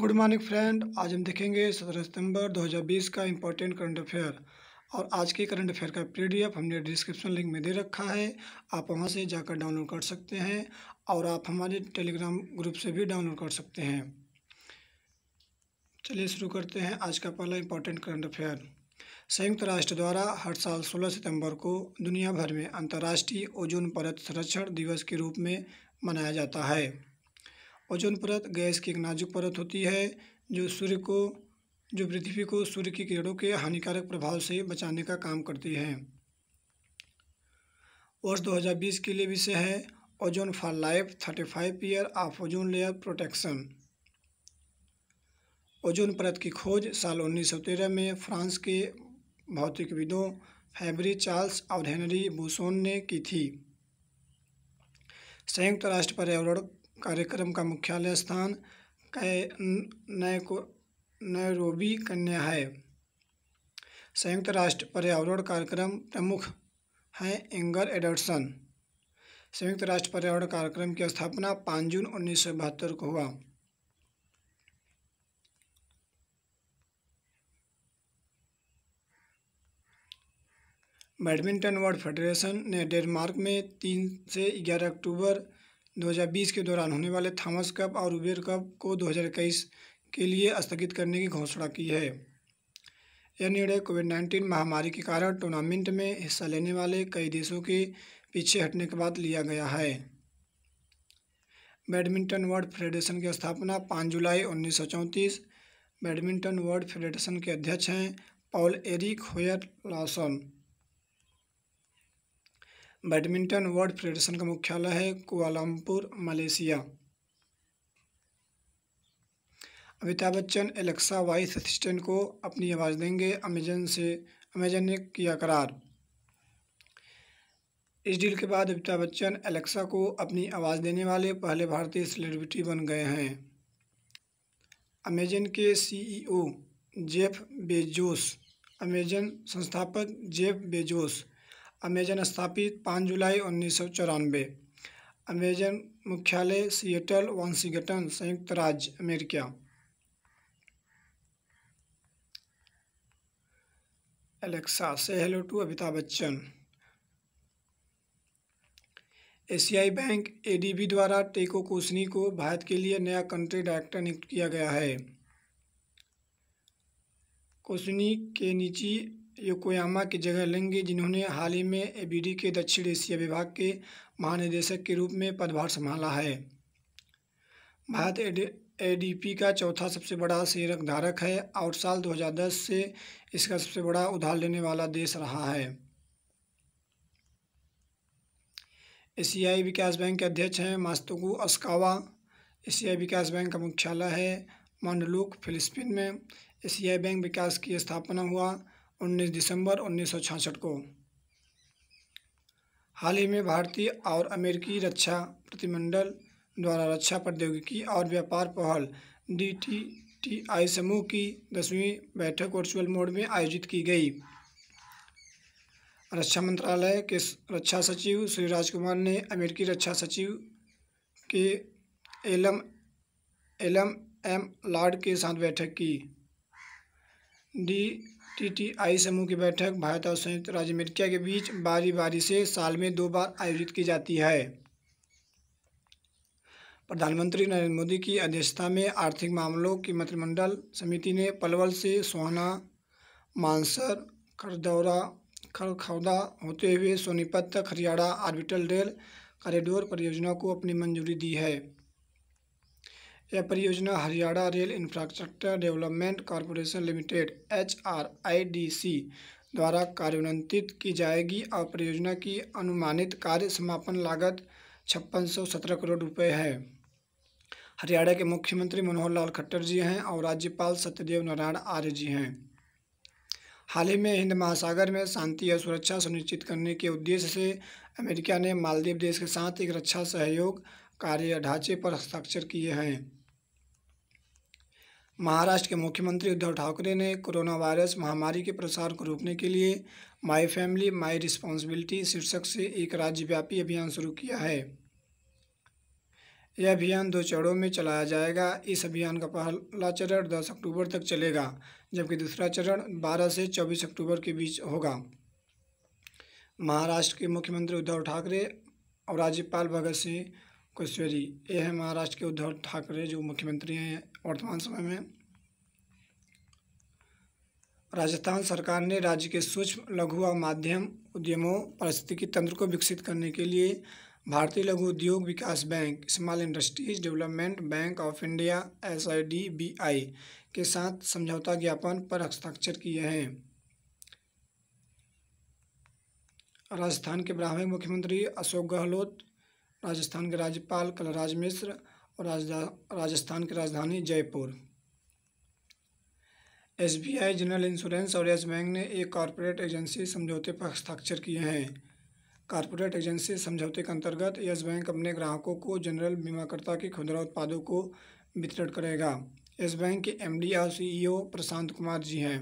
good morning friend आज हम देखेंगे सत्रह सितंबर 2020 का इम्पोर्टेंट करंट अफेयर और आज के करंट अफेयर का पीडीएफ हमने डिस्क्रिप्शन लिंक में दे रखा है आप वहां से जाकर डाउनलोड कर सकते हैं और आप हमारे टेलीग्राम ग्रुप से भी डाउनलोड कर सकते हैं चलिए शुरू करते हैं आज का पहला इम्पोर्टेंट करंट अफेयर संयुक्त राष्ट्र द्वारा हर साल सोलह सितम्बर को दुनिया भर में अंतर्राष्ट्रीय ओजोन परत संरक्षण दिवस के रूप में मनाया जाता है ओजोन परत गैस की एक नाजुक परत होती है जो सूर्य को जो पृथ्वी को सूर्य की किरणों के हानिकारक प्रभाव से बचाने का काम करती है वर्ष 2020 के लिए विषय है ozone for life thirty five year of ozone layer protection ozone परत की खोज साल 1913 में फ्रांस के भौतिकविदों फैबरी चार्ल्स और हेनरी बोसोन ने की थी संयुक्त राष्ट्र पर्यावरण कार्यक्रम का मुख्यालय स्थान नैरोबी कन्या है संयुक्त राष्ट्र पर्यावरण कार्यक्रम प्रमुख हैं एंगर एडर्सन संयुक्त राष्ट्र पर्यावरण कार्यक्रम की स्थापना पाँच जून उन्नीस सौ बहत्तर को हुआ बैडमिंटन वर्ल्ड फेडरेशन ने डेनमार्क में तीन से ग्यारह अक्टूबर 2020 के दौरान होने वाले थॉमस कप और उबेर कप को 2021 के लिए स्थगित करने की घोषणा की है यह निर्णय कोविड नाइन्टीन महामारी के कारण टूर्नामेंट में हिस्सा लेने वाले कई देशों के पीछे हटने के बाद लिया गया है बैडमिंटन वर्ल्ड फेडरेशन की स्थापना पाँच जुलाई उन्नीस बैडमिंटन वर्ल्ड फेडरेशन के अध्यक्ष हैं Poul Erik Hoyer Larsen badminton world federation का मुख्यालय है Kuala Lumpur Malaysia Amitabh Bachchan Alexa voice assistant को अपनी आवाज़ देंगे अमेजन से अमेजन ने किया करार इस डील के बाद अमिताभ बच्चन एलेक्सा को अपनी आवाज़ देने वाले पहले भारतीय सेलिब्रिटी बन गए हैं अमेजन के सीईओ जेफ बेजोस अमेजन संस्थापक जेफ बेजोस अमेजन स्थापित पाँच जुलाई उन्नीस सौ चौरानवे अमेजन मुख्यालय सिएटल वॉन्सिगटन संयुक्त राज्य अमेरिका एलेक्सा से हेलो टू अमिताभ बच्चन एशियाई बैंक एडीबी द्वारा टेको कोसनी को भारत के लिए नया कंट्री डायरेक्टर नियुक्त किया गया है कोसनी के निजी योकोयामा की जगह लेंगे जिन्होंने हाल ही में ए के दक्षिण एशिया विभाग के महानिदेशक के रूप में पदभार संभाला है भारत एडीपी का चौथा सबसे बड़ा शेयर धारक है और साल 2010 से इसका सबसे बड़ा उधार लेने वाला देश रहा है एशियाई विकास बैंक के अध्यक्ष हैं मास्तुगु अस्कावा एशियाई विकास बैंक का मुख्यालय है मंडलुक फिलिस्पीन में एशियाई बैंक विकास की स्थापना हुआ 19 दिसंबर उन्नीस को हाल ही में भारतीय और अमेरिकी रक्षा प्रतिमंडल द्वारा रक्षा प्रौद्योगिकी और व्यापार पहल डी टी टी आई समूह की दसवीं बैठक वर्चुअल मोड में आयोजित की गई रक्षा मंत्रालय के रक्षा सचिव श्री राजकुमार ने अमेरिकी रक्षा सचिव के एलम एलम एम लार्ड के साथ बैठक की डी टीटीआई समूह की बैठक भारत और संयुक्त राज्य अमेरिका के बीच बारी बारी से साल में दो बार आयोजित की जाती है प्रधानमंत्री नरेंद्र मोदी की अध्यक्षता में आर्थिक मामलों की मंत्रिमंडल समिति ने पलवल से सोहना मानसर खरदौरा खरखौदा होते हुए सोनीपत तक हरियाणा आर्बिटल रेल कॉरिडोर परियोजना को अपनी मंजूरी दी है यह परियोजना Haryana rail infrastructure development corporation limited H R I D C द्वारा कार्यान्वित की जाएगी और परियोजना की अनुमानित कार्य समापन लागत छप्पन सौ सत्रह करोड़ रुपये है हरियाणा के मुख्यमंत्री मनोहर लाल खट्टर जी हैं और राज्यपाल सत्यदेव नारायण आर्य जी हैं हाल ही में हिंद महासागर में शांति और सुरक्षा सुनिश्चित करने के उद्देश्य से अमेरिका ने मालदीव देश के साथ एक रक्षा अच्छा सहयोग कार्य ढांचे पर हस्ताक्षर किए हैं महाराष्ट्र के मुख्यमंत्री उद्धव ठाकरे ने कोरोना वायरस महामारी के प्रसार को रोकने के लिए माई फैमिली माई रिस्पॉन्सिबिलिटी शीर्षक से एक राज्यव्यापी अभियान शुरू किया है यह अभियान दो चरणों में चलाया जाएगा इस अभियान का पहला चरण 10 अक्टूबर तक चलेगा जबकि दूसरा चरण 12 से 24 अक्टूबर के बीच होगा महाराष्ट्र के मुख्यमंत्री उद्धव ठाकरे और राज्यपाल भगत सिंह कुशवेरी ये है महाराष्ट्र के उद्धव ठाकरे जो मुख्यमंत्री हैं वर्तमान समय में राजस्थान सरकार ने राज्य के सूक्ष्म लघु और माध्यम उद्यमों पारिस्थितिकी तंत्र को विकसित करने के लिए भारतीय लघु उद्योग विकास bank small industries development bank of India S I D B I के साथ समझौता ज्ञापन पर हस्ताक्षर किए हैं राजस्थान के ब्राह्मण मुख्यमंत्री अशोक गहलोत राजस्थान के राज्यपाल कलराज मिश्र और राजस्थान की राजधानी Jaipur S B I general insurance और यस बैंक ने एक कॉरपोरेट एजेंसी समझौते पर हस्ताक्षर किए हैं कॉरपोरेट एजेंसी समझौते के अंतर्गत येस बैंक अपने ग्राहकों को जनरल बीमाकर्ता के खुदरा उत्पादों को वितरण करेगा येस बैंक के एमडी और सीईओ प्रशांत कुमार जी हैं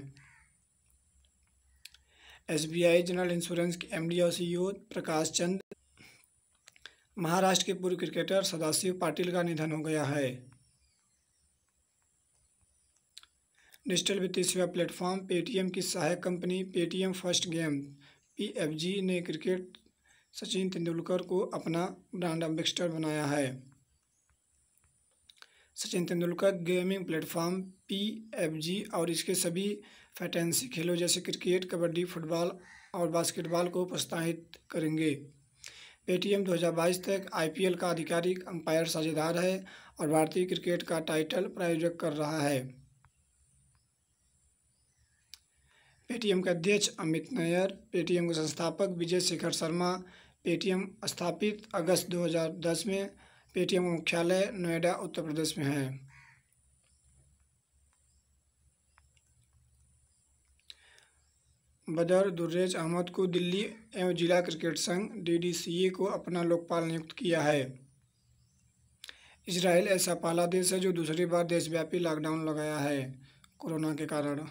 एसबीआई जनरल इंश्योरेंस के एमडी और सीईओ प्रकाश चंद महाराष्ट्र के पूर्व क्रिकेटर सदाशिव पाटिल का निधन हो गया है डिजिटल वित्तीय सेवा प्लेटफॉर्म पेटीएम की सहायक company Paytm first game PFG ने क्रिकेट सचिन तेंदुलकर को अपना ब्रांड एम्बेस्टर बनाया है Sachin Tendulkar gaming platform PFG और इसके सभी फैटेंसी खेलों जैसे क्रिकेट कबड्डी फुटबॉल और बास्केटबॉल को प्रोत्साहित करेंगे पेटीएम 2022 तक आईपीएल का आधिकारिक अंपायर साझेदार है और भारतीय क्रिकेट का टाइटल प्रायोजक कर रहा है पेटीएम के अध्यक्ष अमित नायर पेटीएम के संस्थापक विजय शेखर शर्मा पेटीएम स्थापित अगस्त 2010 में पेटीएम का मुख्यालय नोएडा उत्तर प्रदेश में है बदर दुर्रेज अहमद को दिल्ली एवं जिला क्रिकेट संघ डीडीसीए को अपना लोकपाल नियुक्त किया है इसराइल ऐसा पहला देश है जो दूसरी बार देशव्यापी लॉकडाउन लगाया है कोरोना के कारण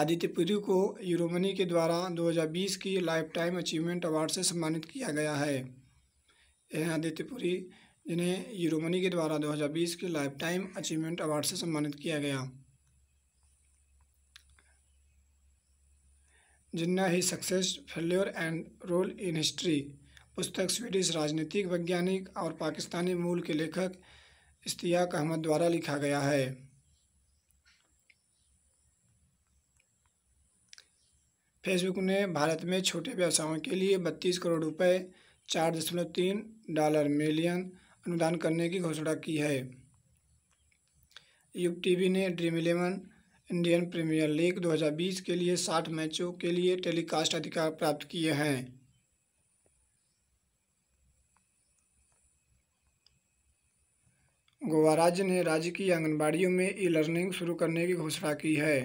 आदित्य पुरी को यूरोमनी के द्वारा 2020 की लाइफ टाइम अचीवमेंट अवार्ड से सम्मानित किया गया है यह आदित्य पुरी जिन्हें यूरोमनी के द्वारा 2020 के लाइफ टाइम अचीवमेंट अवार्ड से सम्मानित किया गया Jinnah his success failure and role in history पुस्तक स्वीडिश राजनीतिक वैज्ञानिक और पाकिस्तानी मूल के लेखक इस्तियाक अहमद द्वारा लिखा गया है फेसबुक ने भारत में छोटे व्यवसायों के लिए बत्तीस करोड़ रुपए चार दशमलव तीन डॉलर मिलियन अनुदान करने की घोषणा की है यूब टीवी ने Dream Eleven Indian Premier League 2020 के लिए 60 मैचों के लिए टेलीकास्ट अधिकार प्राप्त किए हैं गोवा राज्य ने राज्य की आंगनबाड़ियों में ई लर्निंग शुरू करने की घोषणा की है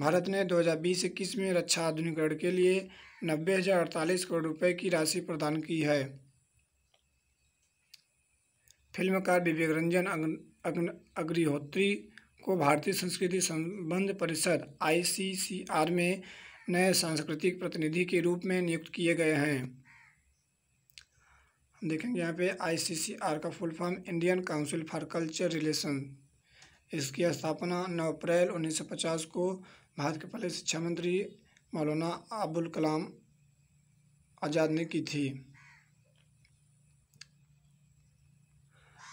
भारत ने 2020-21 में रक्षा आधुनिकरण के लिए नब्बे हजार अड़तालीस करोड़ रुपए की राशि प्रदान की है फिल्मकार विवेक रंजन अग्निहोत्री को भारतीय संस्कृति संबंध परिषद आई सी सी आर में नए सांस्कृतिक प्रतिनिधि के रूप में नियुक्त किए गए हैं देखेंगे यहाँ पे आई सी सी आर का full form Indian council for culture relation इसकी स्थापना नौ अप्रैल उन्नीस सौ पचास को भारत के पहले शिक्षा मंत्री मौलाना अबुल कलाम आज़ाद ने की थी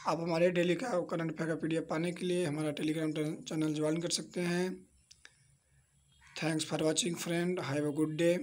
आप हमारे डेली का करंट अफेयर का पीडीएफ पाने के लिए हमारा टेलीग्राम चैनल ज्वाइन कर सकते हैं thanks for watching friend have a good day